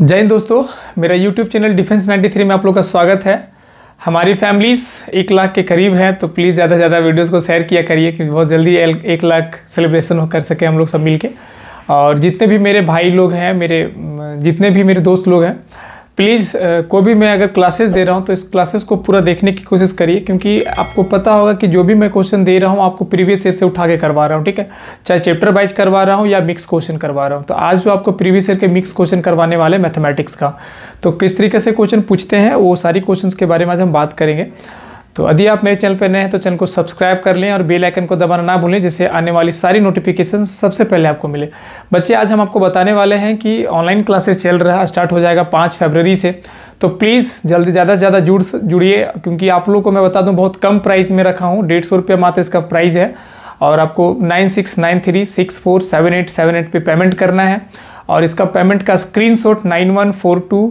जय हिंद दोस्तों मेरा YouTube चैनल डिफेंस 93 में आप लोग का स्वागत है हमारी फैमिलीज़ एक लाख के करीब हैं तो प्लीज़ ज़्यादा से ज़्यादा वीडियोस को शेयर किया करिए क्योंकि बहुत जल्दी एक लाख सेलिब्रेशन हो कर सके हम लोग सब मिल के और जितने भी मेरे भाई लोग हैं मेरे जितने भी मेरे दोस्त लोग हैं प्लीज़ uh, को भी मैं अगर क्लासेस दे रहा हूँ तो इस क्लासेस को पूरा देखने की कोशिश करिए क्योंकि आपको पता होगा कि जो भी मैं क्वेश्चन दे रहा हूँ आपको प्रीवियस ईयर से उठा के करवा रहा हूँ ठीक है चाहे चैप्टर वाइज करवा रहा हूँ या मिक्स क्वेश्चन करवा रहा हूँ तो आज जो आपको प्रीवियस ईयर के मिक्स क्वेश्चन करवाने वाले मैथमेटिक्स का तो किस तरीके से क्वेश्चन पूछते हैं वो सारी क्वेश्चन के बारे में आज हम बात करेंगे तो यदि आप मेरे चैनल पर नए हैं तो चैनल को सब्सक्राइब कर लें और बेल आइकन को दबाना ना भूलें जिससे आने वाली सारी नोटिफिकेशन सबसे पहले आपको मिले बच्चे आज हम आपको बताने वाले हैं कि ऑनलाइन क्लासेस चल रहा स्टार्ट हो जाएगा पाँच फरवरी से तो प्लीज़ जल्दी ज़्यादा से ज़्यादा जुड़ जुड़िए क्योंकि आप लोग को मैं बता दूँ बहुत कम प्राइस में रखा हूँ डेढ़ सौ रुपये मात्र इसका प्राइज़ है और आपको nine six nine three six four seven eight seven eight पे पेमेंट करना है और इसका पेमेंट का shot nine one four two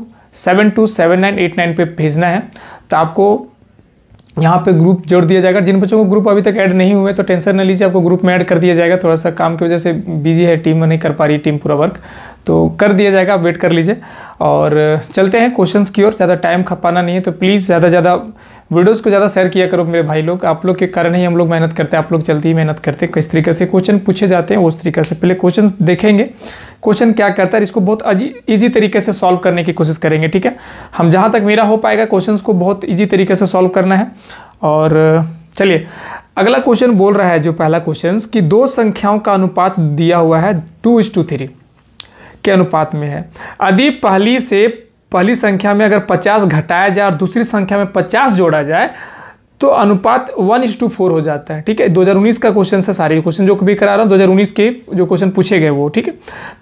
seven two seven nine eight nine पे भेजना है तो आपको यहाँ पे ग्रुप जोड़ दिया जाएगा जिन बच्चों को ग्रुप अभी तक ऐड नहीं हुए तो टेंशन न लीजिए आपको ग्रुप में ऐड कर दिया जाएगा थोड़ा सा काम की वजह से बिजी है टीम नहीं कर पा रही टीम पूरा वर्क तो कर दिया जाएगा आप वेट कर लीजिए और चलते हैं क्वेश्चंस की ओर ज़्यादा टाइम खपाना नहीं है तो प्लीज़ ज़्यादा ज़्यादा वीडियोस को ज़्यादा शेयर किया करो मेरे भाई लोग आप लोग के कारण ही हम लोग मेहनत करते हैं आप लोग जल्दी ही मेहनत करते हैं किस तरीके से क्वेश्चन पूछे जाते हैं उस तरीके से पहले क्वेश्चन देखेंगे क्वेश्चन क्या करता है इसको बहुत ईजी तरीके से सॉल्व करने की कोशिश करेंगे ठीक है हम जहाँ तक मेरा हो पाएगा क्वेश्चन को बहुत ईजी तरीके से सॉल्व करना है और चलिए अगला क्वेश्चन बोल रहा है जो पहला क्वेश्चन कि दो संख्याओं का अनुपात दिया हुआ है टू इज टू थ्री के अनुपात में है यदि पहली से पहली संख्या में अगर 50 घटाया जाए और दूसरी संख्या में 50 जोड़ा जाए तो अनुपात वन इज टू फोर हो जाता है ठीक है 2019 का क्वेश्चन से सारे क्वेश्चन जो भी करा रहा हूँ 2019 के जो क्वेश्चन पूछे गए वो ठीक है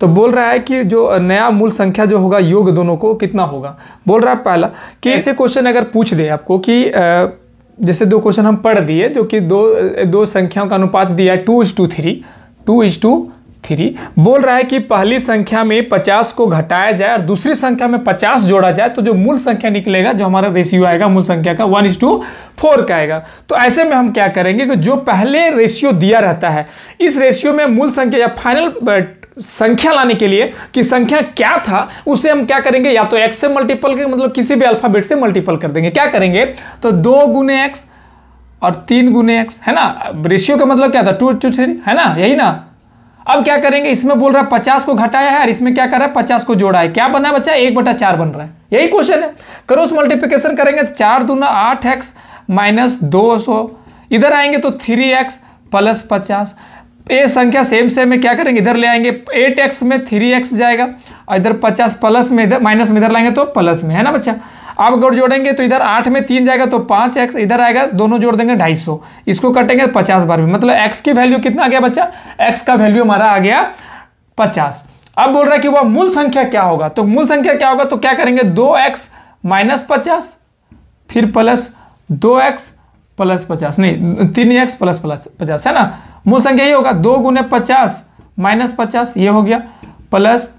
तो बोल रहा है कि जो नया मूल संख्या जो होगा योग दोनों को कितना होगा बोल रहा है पहला कि ऐसे क्वेश्चन अगर पूछ दे आपको कि जैसे दो क्वेश्चन हम पढ़ दिए जो कि दो दो संख्याओं का अनुपात दिया two is two three two is two three बोल रहा है कि पहली संख्या में पचास को घटाया जाए और दूसरी संख्या में पचास जोड़ा जाए तो जो मूल संख्या निकलेगा जो हमारा रेशियो आएगा मूल संख्या का वन इज टू फोर का आएगा तो ऐसे में हम क्या करेंगे कि जो पहले रेशियो दिया रहता है इस रेशियो में मूल संख्या या फाइनल uh, संख्या लाने के लिए कि संख्या क्या था उसे हम क्या करेंगे या तो एक्स से मल्टीपल करेंगे मतलब किसी भी अल्फाबेट से मल्टीपल कर देंगे क्या करेंगे तो दो गुने एक्स और तीन गुने एक्स है ना रेशियो का मतलब क्या था टू टू थ्री है ना यही ना अब क्या करेंगे इसमें बोल रहा है पचास को घटाया है और इसमें क्या कर रहा है पचास को जोड़ा है क्या बना है बच्चा एक बटा चार बन रहा है यही क्वेश्चन है क्रोस मल्टीप्लीकेशन करेंगे तो चार दूना आठ एक्स माइनस दो सौ इधर आएंगे तो थ्री एक्स प्लस पचास ये संख्या सेम सेम है क्या करेंगे इधर ले आएंगे एट एक्स में थ्री एक्स जाएगा इधर पचास प्लस में इधर माइनस में इधर लाएंगे तो प्लस में है ना बच्चा अब अगर जोड़ेंगे तो इधर आठ में तीन जाएगा तो पाँच एक्स इधर आएगा दोनों जोड़ देंगे ढाई सौ इसको कटेंगे तो पचास बार भी मतलब एक्स की वैल्यू कितना आ गया बच्चा एक्स का वैल्यू हमारा आ गया पचास अब बोल रहा है कि वह मूल संख्या क्या होगा तो मूल संख्या क्या होगा तो क्या करेंगे दो एक्स माइनस पचास फिर प्लस दो एक्स प्लस पचास नहीं तीन एक्स प्लस प्लस पचास है ना मूल संख्या ये होगा दो गुने पचास माइनस पचास ये हो गया प्लस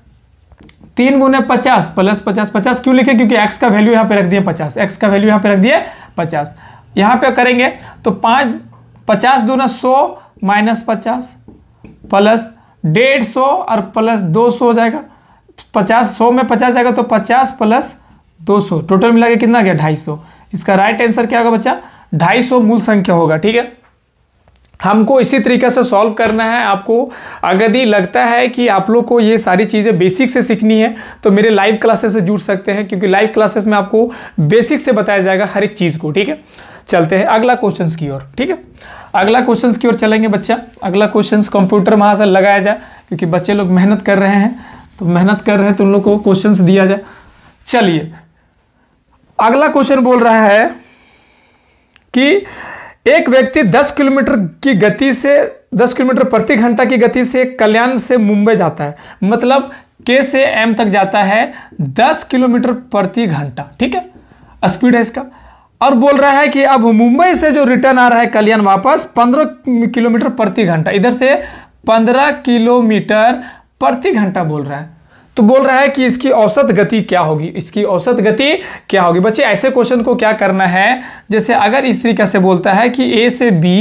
तीन गुने पचास प्लस पचास पचास क्यों लिखे क्योंकि एक्स का वैल्यू यहाँ पे रख दिए पचास एक्स का वैल्यू यहाँ पे रख दिए पचास यहाँ पे करेंगे तो पाँच पचास दूना सौ माइनस पचास प्लस डेढ़ सौ और प्लस दो सौ हो जाएगा पचास सौ में पचास जाएगा तो पचास प्लस दो सौ टोटल मिला के कितना गया ढाई सौ इसका राइट आंसर क्या होगा बच्चा ढाई सौ मूल संख्या होगा ठीक है हमको इसी तरीके से सॉल्व करना है आपको अगर ये लगता है कि आप लोग को ये सारी चीज़ें बेसिक से सीखनी है तो मेरे लाइव क्लासेस से जुड़ सकते हैं क्योंकि लाइव क्लासेस में आपको बेसिक से बताया जाएगा हर एक चीज़ को ठीक है चलते हैं अगला क्वेश्चन की ओर ठीक है अगला क्वेश्चन की ओर चलेंगे बच्चा अगला क्वेश्चन कंप्यूटर वहाँ से लगाया जाए क्योंकि बच्चे लोग मेहनत कर रहे हैं तो मेहनत कर रहे हैं तो उन लोग को क्वेश्चन दिया जाए चलिए अगला क्वेश्चन बोल रहा है कि एक व्यक्ति 10 किलोमीटर की गति से 10 किलोमीटर प्रति घंटा की गति से कल्याण से मुंबई जाता है मतलब के से एम तक जाता है 10 किलोमीटर प्रति घंटा ठीक है स्पीड है इसका और बोल रहा है कि अब मुंबई से जो रिटर्न आ रहा है कल्याण वापस 15 किलोमीटर प्रति घंटा इधर से 15 किलोमीटर प्रति घंटा बोल रहा है तो बोल रहा है कि इसकी औसत गति क्या होगी इसकी औसत गति क्या होगी बच्चे ऐसे क्वेश्चन को क्या करना है जैसे अगर इस तरीके से बोलता है कि ए से बी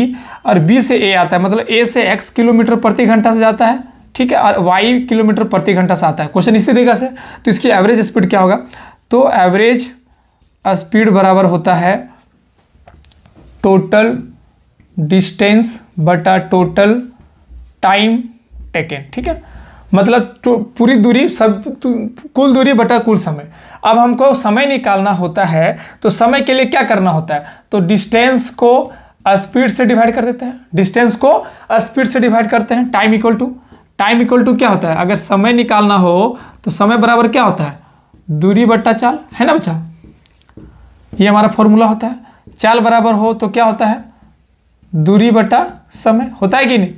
और बी से ए आता है मतलब ए से एक्स किलोमीटर प्रति घंटा से जाता है ठीक है और वाई किलोमीटर प्रति घंटा से आता है क्वेश्चन इसी तरीके से तो इसकी एवरेज स्पीड क्या होगा तो एवरेज स्पीड बराबर होता है टोटल डिस्टेंस बटा टोटल टाइम टेकन ठीक है मतलब तो पूरी दूरी सब तो कुल दूरी बटा कुल समय अब हमको समय निकालना होता है तो समय के लिए क्या करना होता है तो डिस्टेंस को स्पीड से डिवाइड कर देते हैं डिस्टेंस को स्पीड से डिवाइड करते हैं time equal to time equal to क्या होता है अगर समय निकालना हो तो समय बराबर क्या होता है दूरी बट्टा चाल है ना बच्चा ये हमारा फॉर्मूला होता है चाल बराबर हो तो क्या होता है दूरी बटा समय होता है कि नहीं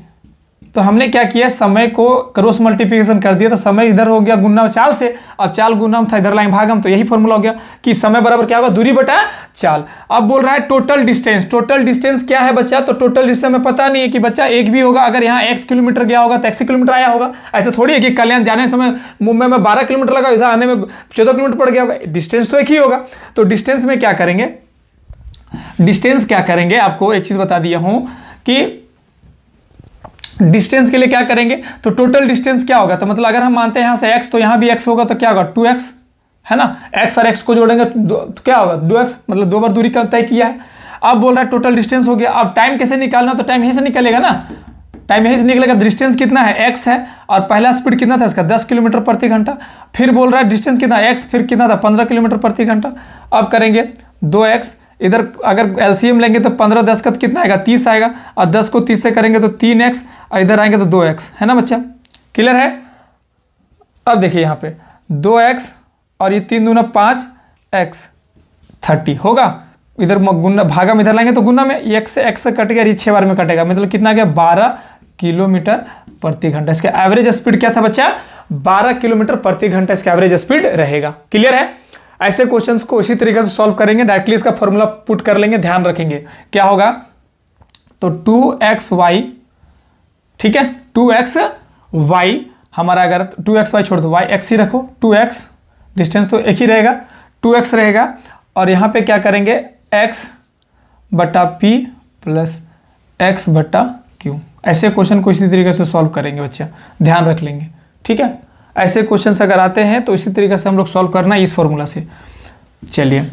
तो हमने क्या किया समय को क्रॉस मल्टीप्लिकेशन कर दिया तो समय इधर हो गया गुना चाल से अब चाल गुना था इधर लाइन भागम तो यही फॉर्मूला हो गया कि समय बराबर क्या होगा दूरी बटा चाल अब बोल रहा है टोटल डिस्टेंस टोटल डिस्टेंस क्या है बच्चा तो टोटल डिस्टेंस में पता नहीं है कि बच्चा एक भी होगा अगर यहाँ एक्स किलोमीटर गया होगा तो एक्स किलोमीटर आया होगा ऐसा थोड़ी है कि कल्याण जाने समय मुंबई में बारह किलोमीटर लगा इधर आने में चौदह किलोमीटर पड़ गया होगा डिस्टेंस तो एक ही होगा तो डिस्टेंस में क्या करेंगे डिस्टेंस क्या करेंगे आपको एक चीज़ बता दिया हूं कि डिस्टेंस के लिए क्या करेंगे तो टोटल डिस्टेंस क्या होगा तो मतलब अगर हम मानते हैं यहाँ से एक्स तो यहाँ भी एक्स होगा तो क्या होगा टू एक्स है ना एक्स और एक्स को जोड़ेंगे तो, तो क्या होगा दो एक्स मतलब दो बार दूरी का तय किया है अब बोल रहा है टोटल डिस्टेंस हो गया अब टाइम कैसे निकालना तो टाइम यहीं से निकलेगा ना टाइम यहीं से निकलेगा डिस्टेंस कितना है एक्स है और पहला स्पीड कितना था इसका दस किलोमीटर प्रति घंटा फिर बोल रहा है डिस्टेंस कितना एक्स फिर कितना था पंद्रह किलोमीटर प्रति घंटा अब करेंगे दो एक्स इधर अगर एलसीएम लेंगे तो पंद्रह दस का कितना आएगा तीस आएगा और दस को तीस से करेंगे तो तीन एक्स और इधर आएंगे तो दो एक्स है ना बच्चा क्लियर है अब देखिए यहाँ पे दो एक्स और ये तीन दूना पाँच एक्स थर्टी होगा इधर गुना भागा में इधर लाएंगे तो गुना में एक से एक्स कट गया ये छः बार में कटेगा मतलब कितना गया बारह किलोमीटर प्रति घंटा इसका एवरेज स्पीड क्या था बच्चा बारह किलोमीटर प्रति घंटा इसका एवरेज स्पीड रहेगा क्लियर है ऐसे क्वेश्चंस को इसी तरीके से सॉल्व करेंगे डायरेक्टली इसका फॉर्मूला पुट कर लेंगे ध्यान रखेंगे क्या होगा तो टू एक्स वाई ठीक है टू एक्स वाई हमारा अगर टू एक्स वाई छोड़ दो वाई एक्स ही रखो टू एक्स डिस्टेंस तो एक ही रहेगा टू एक्स रहेगा और यहाँ पे क्या करेंगे एक्स बटा पी प्लस एक्स बटा क्यू ऐसे क्वेश्चन को इसी तरीके से सॉल्व करेंगे बच्चा ध्यान रख लेंगे ठीक है ऐसे क्वेश्चन अगर आते हैं तो इसी तरीके से हम लोग सॉल्व करना है इस फॉर्मूला से चलिए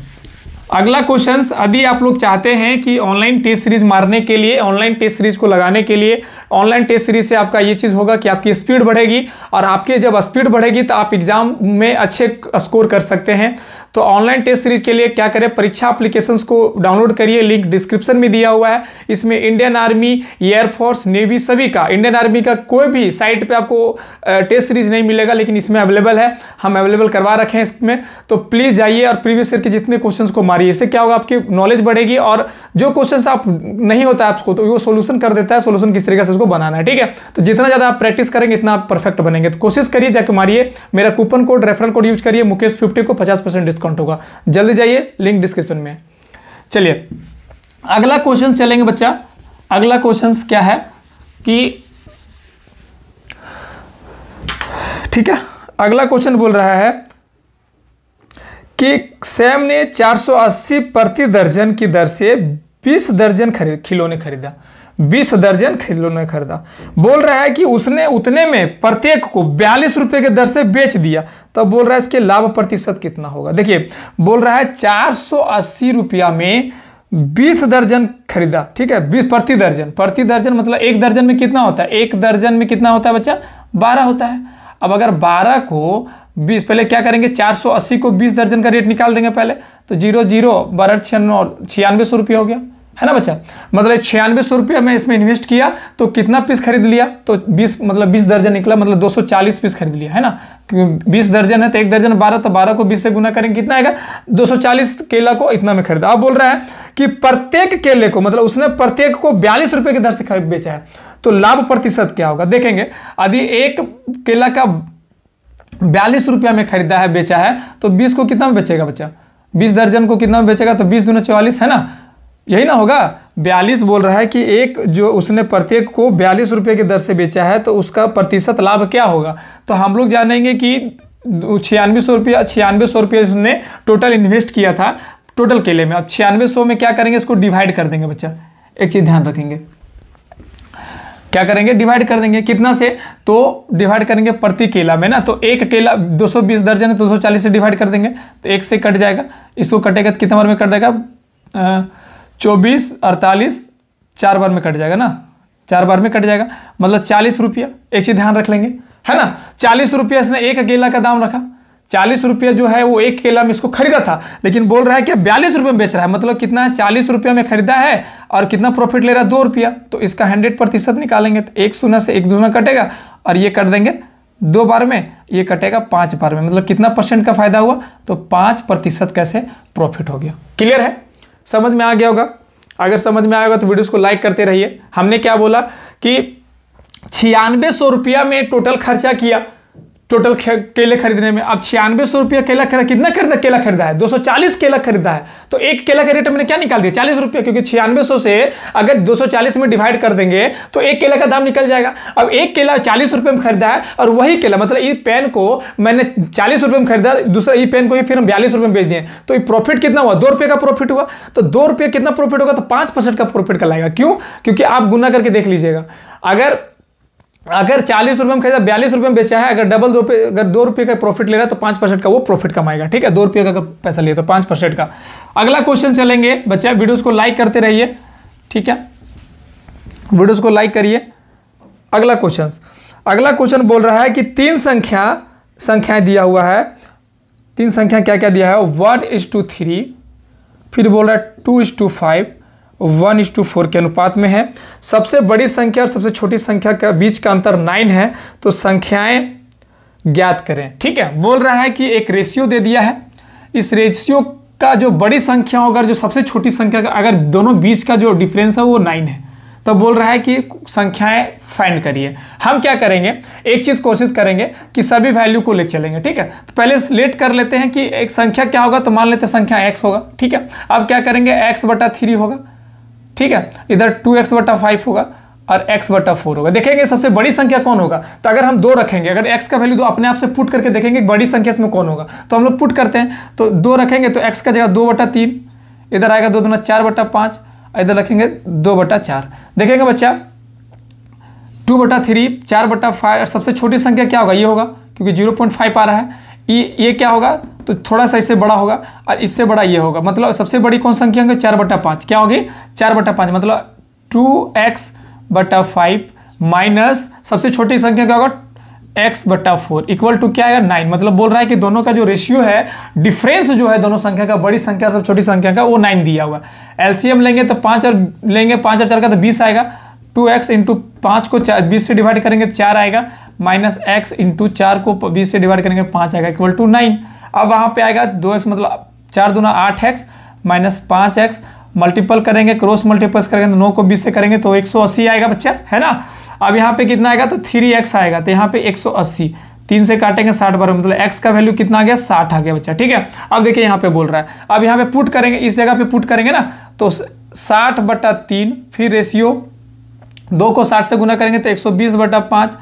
अगला क्वेश्चन यदि आप लोग चाहते हैं कि ऑनलाइन टेस्ट सीरीज मारने के लिए ऑनलाइन टेस्ट सीरीज को लगाने के लिए ऑनलाइन टेस्ट सीरीज से आपका ये चीज़ होगा कि आपकी स्पीड बढ़ेगी और आपके जब स्पीड बढ़ेगी तो आप एग्जाम में अच्छे स्कोर कर सकते हैं तो ऑनलाइन टेस्ट सीरीज के लिए क्या करें परीक्षा अप्लीकेशन को डाउनलोड करिए लिंक डिस्क्रिप्शन में दिया हुआ है इसमें इंडियन आर्मी एयरफोर्स नेवी सभी का इंडियन आर्मी का कोई भी साइट पर आपको टेस्ट सीरीज नहीं मिलेगा लेकिन इसमें अवेलेबल है हम अवेलेबल करवा रखे हैं इसमें तो प्लीज़ जाइए और प्रीवियस ईयर के जितने क्वेश्चन को मारिए इससे क्या होगा आपकी नॉलेज बढ़ेगी और जो क्वेश्चन आप नहीं होता है आपको तो वो सोल्यूशन कर देता है सोल्यूशन किस तरीके से उसको बनाना है ठीक है तो जितना ज़्यादा आप प्रैक्टिस करेंगे इतना आप परफेक्ट बनेंगे तो कोशिश करिए जाके मारिए मेरा coupon code referral code use करिए मुकेश फिफ्टी को पचास परसेंट डिस्काउंट होगा जल्दी जाइए लिंक डिस्क्रिप्शन में चलिए अगला क्वेश्चन चलेंगे बच्चा अगला क्वेश्चन क्या है कि ठीक है अगला क्वेश्चन बोल रहा है कि सैम ने 480 प्रति दर्जन की दर से बीस दर्जन खरीद खिलौने खरीदा बीस दर्जन खिलौने खरीदा बोल रहा है कि उसने उतने में प्रत्येक को बयालीस रुपए के दर से बेच दिया तब तो बोल रहा है इसके लाभ प्रतिशत कितना होगा देखिए बोल रहा है चार सौ अस्सी रुपया में बीस दर्जन खरीदा ठीक है बीस प्रति दर्जन प्रति दर्जन मतलब एक दर्जन में कितना होता है एक दर्जन में कितना होता है बच्चा बारह होता है अब अगर बारह को बीस पहले क्या करेंगे चार सौ अस्सी को बीस दर्जन का रेट निकाल देंगे पहले तो जीरो जीरो बारह छियानवे छियानवे सौ रुपया हो गया है ना बच्चा मतलब छियानवे सौ रुपया मैं इसमें इन्वेस्ट किया तो कितना पीस खरीद लिया तो 20 मतलब 20 दर्जन निकला मतलब 240 पीस खरीद लिया है ना क्योंकि 20 दर्जन है तो एक दर्जन 12 तो 12 को 20 से गुना करेंगे कितना आएगा 240 केला को इतना में खरीदा आप बोल रहा है कि प्रत्येक केले को मतलब उसने प्रत्येक को बयालीस रुपये की दर से खरीद बेचा है तो लाभ प्रतिशत क्या होगा देखेंगे यदि एक केला का बयालीस रुपया में खरीदा है बेचा है तो बीस को कितना में बेचेगा बच्चा बीस दर्जन को कितना में बेचेगा तो बीस दोनों चौवालीस है ना यही ना होगा बयालीस बोल रहा है कि एक जो उसने प्रत्येक को बयालीस रुपये की दर से बेचा है तो उसका प्रतिशत लाभ क्या होगा तो हम लोग जानेंगे कि छियानवे सौ रुपया छियानवे सौ रुपये इसने टोटल इन्वेस्ट किया था टोटल केले में अब छियानवे सौ में क्या करेंगे इसको डिवाइड कर देंगे बच्चा एक चीज़ ध्यान रखेंगे क्या करेंगे डिवाइड कर देंगे कितना से तो डिवाइड करेंगे प्रति केला में ना तो एक केला 220 दर्जन है तो 240 से डिवाइड कर देंगे तो एक से कट जाएगा इसको कटेगा तो कितने बार में कट जाएगा चौबीस अड़तालीस चार बार में कट जाएगा ना चार बार में कट जाएगा मतलब चालीस रुपया एक चीज़ ध्यान रख लेंगे है ना चालीस रुपया इसने एक केला का दाम रखा चालीस रुपये जो है वो एक केला में इसको खरीदा था लेकिन बोल रहा है कि बयालीस रुपये में बेच रहा है मतलब कितना है चालीस रुपये में खरीदा है और कितना प्रॉफिट ले रहा है दो रुपया तो इसका हंड्रेड प्रतिशत निकालेंगे तो एक शून्य से एक दूना कटेगा और ये कर देंगे दो बार में ये कटेगा पाँच बार में मतलब कितना परसेंट का फायदा हुआ तो पाँच प्रतिशत कैसे प्रॉफिट हो गया क्लियर है समझ में आ गया होगा अगर समझ में आएगा तो वीडियोस को लाइक करते रहिए हमने क्या बोला कि छियानवे सौ रुपया में टोटल खर्चा किया टोटल केले खरीदने में अब छियानवे सौ रुपया केला खरीदा कितना खरीदा केला खरीदा है 240 केला खरीदा है तो एक केला का रेट हमने क्या निकाल दिया चालीस रुपया क्योंकि छियानवे सौ से अगर 240 में डिवाइड कर देंगे तो एक केला का दाम निकल जाएगा अब एक केला चालीस रुपये में खरीदा है और वही केला मतलब ये पेन को मैंने चालीस रुपये में खरीदा दूसरा ये पेन को ही फिर हम बयालीस रुपये में बेच दिए तो ये प्रॉफिट कितना हुआ दो रुपये का प्रॉफिट हुआ तो दो रुपये कितना प्रॉफिट होगा तो पाँच का प्रॉफिट कहलाएगा क्यों क्योंकि आप गुना करके देख लीजिएगा अगर अगर चालीस रुपये में खरीदा बयालीस रुपये में बेचा है अगर डबल दो रुपये अगर दो रुपये का प्रॉफिट ले रहा है तो पाँच परसेंट का वो प्रॉफिट कमाएगा ठीक है दो रुपये का पैसा लिया तो पाँच परसेंट का अगला क्वेश्चन चलेंगे बच्चा वीडियोस को लाइक करते रहिए ठीक है वीडियोज़ को लाइक करिए अगला क्वेश्चन अगला क्वेश्चन बोल रहा है कि तीन संख्या संख्याएँ दिया हुआ है तीन संख्या क्या क्या दिया है वन इज टू थ्री फिर बोल रहा है two is two five one is two four के अनुपात में है सबसे बड़ी संख्या और सबसे छोटी संख्या के बीच का अंतर नाइन है तो संख्याएं ज्ञात करें ठीक है बोल रहा है कि एक रेशियो दे दिया है इस रेशियो का जो बड़ी संख्या होगा जो सबसे छोटी संख्या का अगर दोनों बीच का जो डिफरेंस है वो नाइन है तो बोल रहा है कि संख्याएं फाइंड करिए हम क्या करेंगे एक चीज़ कोशिश करेंगे कि सभी वैल्यू को ले चलेंगे ठीक है तो पहले सिलेक्ट कर लेते हैं कि एक संख्या क्या होगा तो मान लेते हैं संख्या एक्स होगा ठीक है अब क्या करेंगे एक्स बटा थ्री होगा ठीक है इधर टू एक्स बटा फाइव होगा और x बटा फोर होगा देखेंगे सबसे बड़ी संख्या कौन होगा तो अगर हम दो रखेंगे अगर x का वैल्यू दो अपने आप से पुट करके देखेंगे बड़ी संख्या इसमें कौन होगा तो हम लोग पुट करते हैं तो दो रखेंगे तो x का जगह दो बटा तीन इधर आएगा दो दोनों चार बटा पाँच इधर रखेंगे दो बटा चार देखेंगे बच्चा टू बटा थ्री चार बटा फाइव सबसे छोटी संख्या क्या होगा ये होगा क्योंकि जीरो पॉइंट फाइव आ रहा है ये ये क्या होगा तो थोड़ा सा इससे बड़ा होगा और इससे बड़ा ये होगा मतलब सबसे बड़ी कौन संख्या होगी चार बटा पाँच क्या होगी चार बटा पाँच मतलब टू एक्स बटा फाइव माइनस सबसे छोटी संख्या क्या होगा एक्स बटा फोर इक्वल टू क्या आएगा नाइन मतलब बोल रहा है कि दोनों का जो रेशियो है डिफरेंस जो है दोनों संख्या का बड़ी संख्या सब छोटी संख्या का वो नाइन दिया हुआ एलसीएम लेंगे तो पाँच और लेंगे पाँच और चार का तो बीस आएगा टू एक्स इंटू पाँच को चार बीस से डिवाइड करेंगे तो चार आएगा माइनस एक्स इंटू चार को बीस से डिवाइड करेंगे पाँच आएगा इक्वल टू नाइन अब वहाँ पे आएगा दो एक्स मतलब चार दूना आठ एक्स माइनस पाँच एक्स मल्टीपल करेंगे क्रॉस मल्टीपल्स करेंगे तो नौ को बीस से करेंगे तो एक सौ अस्सी आएगा बच्चा है ना अब यहाँ पे कितना आएगा तो थ्री एक्स आएगा तो यहाँ पे एक सौ अस्सी तीन से काटेंगे साठ बारह मतलब एक्स का वैल्यू कितना आ गया साठ आ गया बच्चा ठीक है अब देखिए यहाँ पे बोल रहा है अब यहाँ पे पुट करेंगे इस जगह पे पुट करेंगे ना तो साठ बटा तीन फिर रेशियो दो को साठ से गुना करेंगे तो एक सौ बीस बटा पांच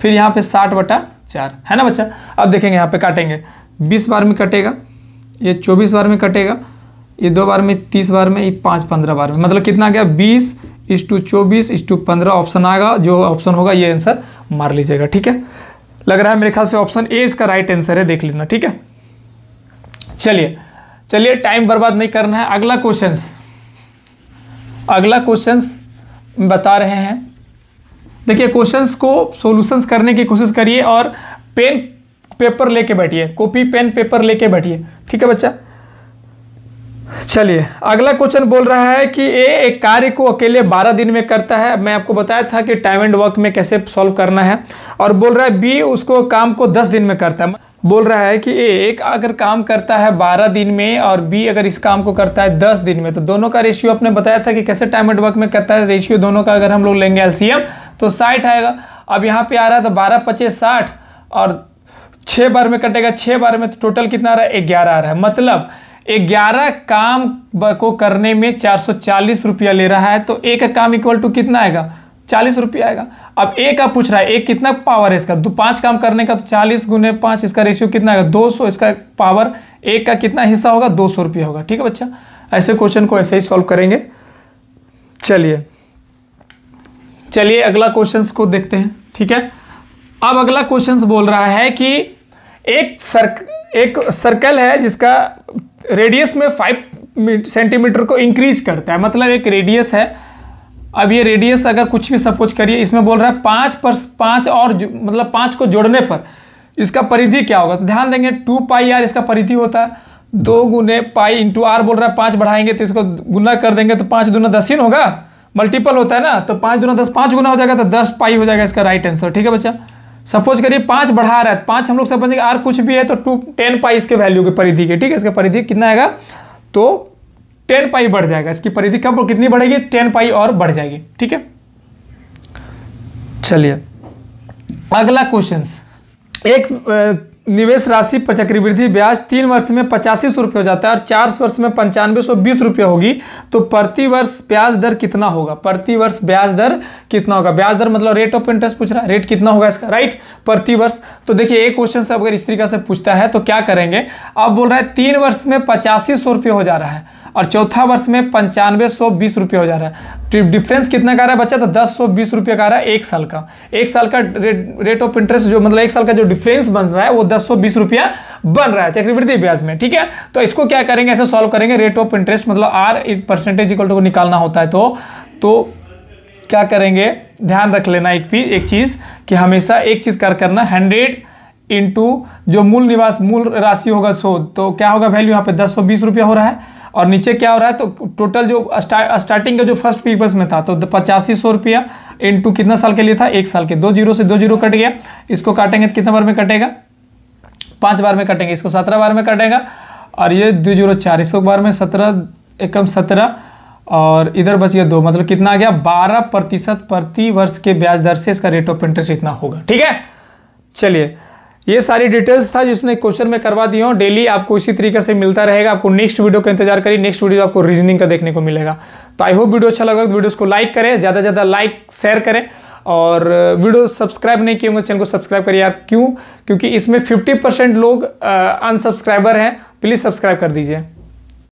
फिर यहाँ पे साठ बटा चार है ना बच्चा अब देखेंगे यहाँ पे काटेंगे बीस बार में कटेगा ये चौबीस बार में कटेगा ये दो बार में तीस बार में ये पाँच पंद्रह बार में मतलब कितना गया बीस इस टू चौबीस इस टू पंद्रह ऑप्शन आएगा जो ऑप्शन होगा ये आंसर मार लीजिएगा ठीक है लग रहा है मेरे ख्याल से ऑप्शन ए इसका राइट आंसर है देख लेना ठीक है चलिए चलिए टाइम बर्बाद नहीं करना है अगला क्वेश्चन अगला क्वेश्चन बता रहे हैं देखिए क्वेश्चंस को सॉल्यूशंस करने की कोशिश करिए और पेन पेपर लेके बैठिए कॉपी पेन पेपर लेके बैठिए ठीक है बच्चा चलिए अगला क्वेश्चन बोल रहा है कि ए एक कार्य को अकेले 12 दिन में करता है मैं आपको बताया था कि टाइम एंड वर्क में कैसे सॉल्व करना है और बोल रहा है बी उसको काम को 10 दिन में करता है बोल रहा है कि ए एक अगर काम करता है 12 दिन में और बी अगर इस काम को करता है 10 दिन में तो दोनों का रेशियो आपने बताया था कि कैसे टाइम एंड वर्क में करता है रेशियो दोनों का अगर हम लोग लेंगे एलसीएम तो साठ आएगा अब यहाँ पे आ रहा है तो बारह पच्चे साठ और छः बार में कटेगा छः बार में तो टोटल कितना आ रहा है ग्यारह आ रहा है मतलब ग्यारह काम को करने में चार सौ चालीस रुपया ले रहा है तो एक काम इक्वल टू कितना आएगा चालीस रुपया आएगा अब एक का पूछ रहा है एक कितना पावर है इसका दो पाँच काम करने का तो चालीस गुने पाँच इसका रेशियो कितना आएगा दो सौ इसका पावर एक का कितना हिस्सा होगा दो सौ रुपया होगा ठीक है बच्चा ऐसे क्वेश्चन को ऐसे ही सॉल्व करेंगे चलिए चलिए अगला क्वेश्चन को देखते हैं ठीक है अब अगला क्वेश्चन बोल रहा है कि एक सर्क एक सर्कल है जिसका रेडियस में फाइव सेंटीमीटर को इंक्रीज करता है मतलब एक रेडियस है अब ये रेडियस अगर कुछ भी सपोज करिए इसमें बोल रहा है पाँच पर पाँच और मतलब पाँच को जोड़ने पर इसका परिधि क्या होगा तो ध्यान देंगे टू पाई आर इसका परिधि होता है दो गुने पाई इंटू आर बोल रहा है पाँच बढ़ाएंगे तो इसको गुना कर देंगे तो पाँच दुना दसिन होगा मल्टीपल होता है ना तो पाँच दुना दस पाँच गुना हो जाएगा तो दस पाई हो जाएगा इसका राइट आंसर ठीक है बच्चा सपोज करिए पाँच बढ़ा रहा है पाँच हम लोग समझेंगे आर कुछ भी है तो टू टेन पाई इसके वैल्यू की परिधि के ठीक है इसका परिधि कितना आएगा तो टेन पाई बढ़ जाएगा इसकी परिधि कब कितनी बढ़ेगी टेन पाई और बढ़ जाएगी ठीक है चलिए अगला क्वेश्चन एक निवेश राशि पर चक्रवृद्धि ब्याज तीन वर्ष में पचासी सौ रुपये हो जाता है और चार वर्ष में पंचानवे सौ बीस रुपये होगी तो प्रति वर्ष ब्याज दर कितना होगा प्रति वर्ष ब्याज दर कितना होगा ब्याज दर मतलब रेट ऑफ इंटरेस्ट पूछ रहा है रेट कितना होगा इसका राइट प्रति वर्ष तो देखिए एक क्वेश्चन से अगर इस तरीके से पूछता है तो क्या करेंगे अब बोल रहा है तीन वर्ष में पचासी सौ रुपये हो जा रहा है और चौथा वर्ष में पंचानवे सौ बीस रुपये हो जा रहा है डिफरेंस तो कितना का रहा है बच्चा तो दस सौ बीस रुपये का रहा है एक साल का एक साल का रेट रेट ऑफ इंटरेस्ट जो मतलब एक साल का जो डिफरेंस बन रहा है वो दस सौ बीस रुपया बन रहा है चक्रवृद्धि ब्याज में ठीक है तो इसको क्या करेंगे ऐसे सॉल्व करेंगे रेट ऑफ इंटरेस्ट मतलब आर परसेंटेज इक्वल टू निकालना होता है तो, तो क्या करेंगे ध्यान रख लेना एक भी एक चीज़ कि हमेशा एक चीज़ कर करना हंड्रेड इंटू जो मूल निवास मूल राशि होगा सो तो क्या होगा वैल्यू यहाँ पे दस सौ बीस रुपया हो रहा है और नीचे क्या हो रहा है तो टोटल जो स्टार्टिंग का जो फर्स्ट पीपल्स में था तो पचासी सौ रुपया इंटू कितना साल के लिए था एक साल के दो जीरो से दो जीरो कट गया इसको काटेंगे तो कितना बार में कटेगा पाँच बार में कटेंगे इसको सत्रह बार में कटेगा और ये दो जीरो चार इसको बार में सत्रह एकम सत्रह और इधर बच गया दो मतलब कितना आ गया बारह प्रतिशत प्रति वर्ष के ब्याज दर से इसका रेट ऑफ इंटरेस्ट इतना होगा ठीक है चलिए ये सारी डिटेल्स था जिसने क्वेश्चन में करवा दिया हूँ डेली आपको इसी तरीके से मिलता रहेगा आपको नेक्स्ट वीडियो का इंतजार करिए नेक्स्ट वीडियो आपको रीजनिंग का देखने को मिलेगा तो आई होप वीडियो अच्छा लगा तो वीडियोस को लाइक करें ज़्यादा से ज़्यादा लाइक शेयर करें और वीडियो सब्सक्राइब नहीं किए होंगे चैनल को सब्सक्राइब करिए यार क्यों क्योंकि इसमें फिफ्टी परसेंट लोग अनसब्सक्राइबर हैं प्लीज़ सब्सक्राइब कर दीजिए